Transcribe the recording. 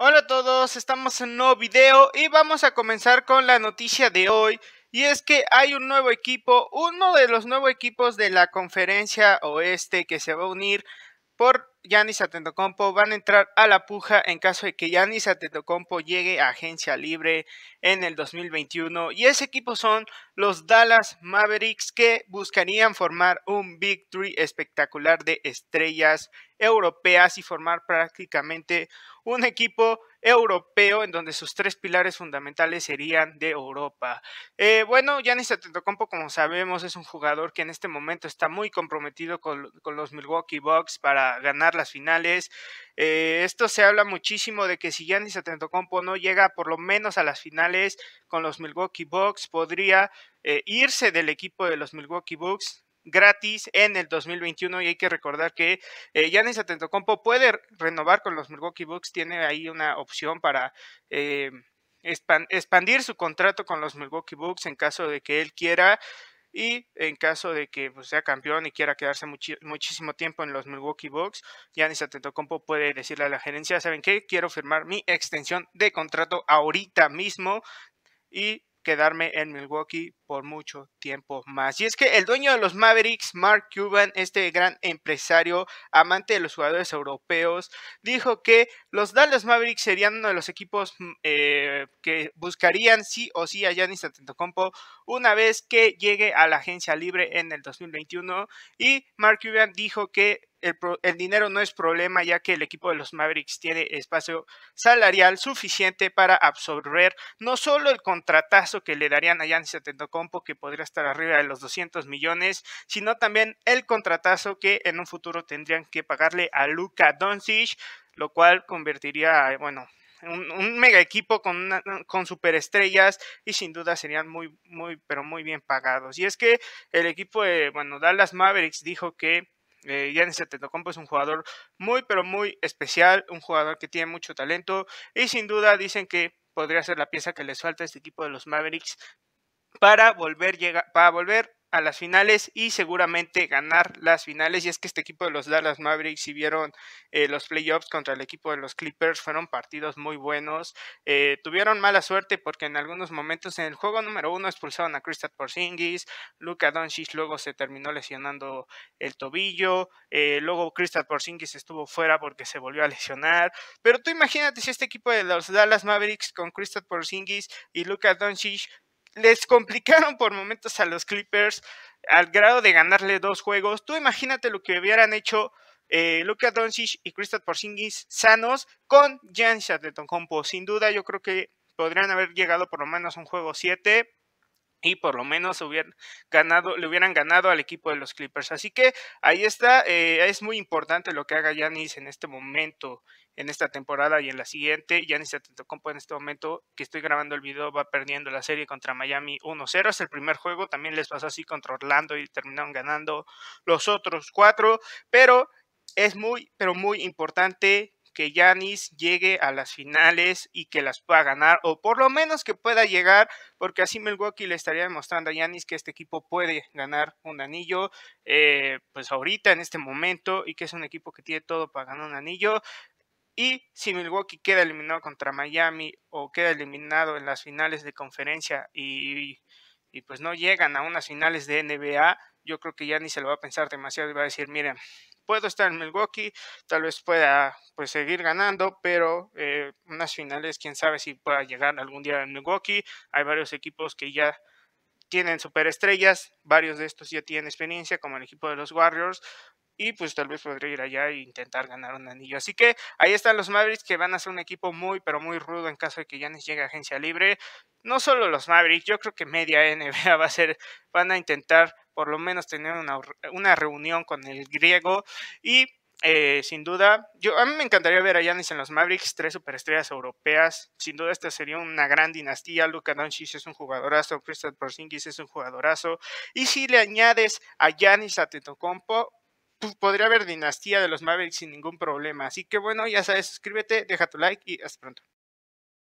Hola a todos, estamos en un nuevo video y vamos a comenzar con la noticia de hoy. Y es que hay un nuevo equipo, uno de los nuevos equipos de la conferencia oeste que se va a unir por Yanis Atentocompo van a entrar a la puja en caso de que Yanis Atentocompo llegue a agencia libre en el 2021. Y ese equipo son los Dallas Mavericks que buscarían formar un Big Three espectacular de estrellas europeas y formar prácticamente un equipo europeo en donde sus tres pilares fundamentales serían de Europa. Eh, bueno, Giannis Atentocompo, como sabemos, es un jugador que en este momento está muy comprometido con los Milwaukee Bucks para ganar las finales. Eh, esto se habla muchísimo de que si Giannis Atentocompo no llega por lo menos a las finales con los Milwaukee Bucks, podría eh, irse del equipo de los Milwaukee Bucks gratis en el 2021 y hay que recordar que eh, Giannis Atentocompo puede renovar con los Milwaukee Bucks, tiene ahí una opción para eh, expandir su contrato con los Milwaukee Bucks en caso de que él quiera. Y en caso de que pues, sea campeón y quiera quedarse muchísimo tiempo en los Milwaukee Bucks, Giannis Antetokounmpo puede decirle a la gerencia, ¿saben qué? Quiero firmar mi extensión de contrato ahorita mismo y quedarme en Milwaukee por mucho tiempo más. Y es que el dueño de los Mavericks, Mark Cuban, este gran empresario amante de los jugadores europeos, dijo que los Dallas Mavericks serían uno de los equipos mm, eh, que buscarían sí o sí a Giannis este Antetokounmpo una vez que llegue a la agencia libre en el 2021. Y Mark Cuban dijo que el, dinero no es problema ya que el equipo de los Mavericks tiene espacio salarial suficiente para absorber no solo el contratazo que le darían a Giannis este Antetokounmpo que podría estar arriba de los 200 millones, sino también el contratazo que en un futuro tendrían que pagarle a Luka Doncic, lo cual convertiría, bueno, un, mega equipo con, con superestrellas y sin duda serían muy, muy, pero muy bien pagados. Y es que el equipo de, bueno, Dallas Mavericks dijo que eh, Giannis Antetokounmpo es un jugador muy, pero muy especial, un jugador que tiene mucho talento y sin duda dicen que podría ser la pieza que les falta a este equipo de los Mavericks para volver, llegar, volver a las finales y seguramente ganar las finales. Y es que este equipo de los Dallas Mavericks, si vieron eh, los playoffs contra el equipo de los Clippers, fueron partidos muy buenos. Eh, tuvieron mala suerte porque en algunos momentos en el juego número uno expulsaron a Kristaps Porzingis, Luka Doncic luego se terminó lesionando el tobillo, eh, luego Kristaps Porzingis estuvo fuera porque se volvió a lesionar. Pero tú imagínate si este equipo de los Dallas Mavericks con Kristaps Porzingis y Luka Doncic les complicaron por momentos a los Clippers al grado de ganarle dos juegos. Tú imagínate lo que hubieran hecho eh, Luka Doncic y Kristaps Porzingis sanos con Giannis Compo. Sin duda, yo creo que podrían haber llegado por lo menos a un juego 7 y por lo menos le hubieran ganado al equipo de los Clippers. Así que ahí está, eh, es muy importante lo que haga Yanis en este momento, en esta temporada y en la siguiente. Yanis Atentocompo en este momento que estoy grabando el video va perdiendo la serie contra Miami 1-0. Es el primer juego, también les pasó así contra Orlando y terminaron ganando los otros cuatro, pero es muy, pero muy importante que Yanis llegue a las finales y que las pueda ganar, o por lo menos que pueda llegar, porque así Milwaukee le estaría demostrando a Yanis que este equipo puede ganar un anillo, eh, pues ahorita, en este momento, y que es un equipo que tiene todo para ganar un anillo. Y si Milwaukee queda eliminado contra Miami o queda eliminado en las finales de conferencia y y pues no llegan a unas finales de NBA, yo creo que ya ni se lo va a pensar demasiado y va a decir, miren, puedo estar en Milwaukee, tal vez pueda pues seguir ganando, pero eh, unas finales, quién sabe si pueda llegar algún día en Milwaukee. Hay varios equipos que ya tienen superestrellas, varios de estos ya tienen experiencia, como el equipo de los Warriors, y pues tal vez podría ir allá e intentar ganar un anillo. Así que ahí están los Mavericks que van a ser un equipo muy pero muy rudo en caso de que Giannis llegue a agencia libre. No solo los Mavericks, yo creo que media NBA va a ser, van a intentar por lo menos tener una, reunión con el griego y eh, sin duda, yo, a mí me encantaría ver a Yanis en los Mavericks, tres superestrellas europeas. Sin duda, esta sería una gran dinastía. Luca Doncic es un jugadorazo, Christoph Porzingis es un jugadorazo. Y si le añades a Yanis a Tetocompo, pues, podría haber dinastía de los Mavericks sin ningún problema. Así que bueno, ya sabes, suscríbete, deja tu like y hasta pronto.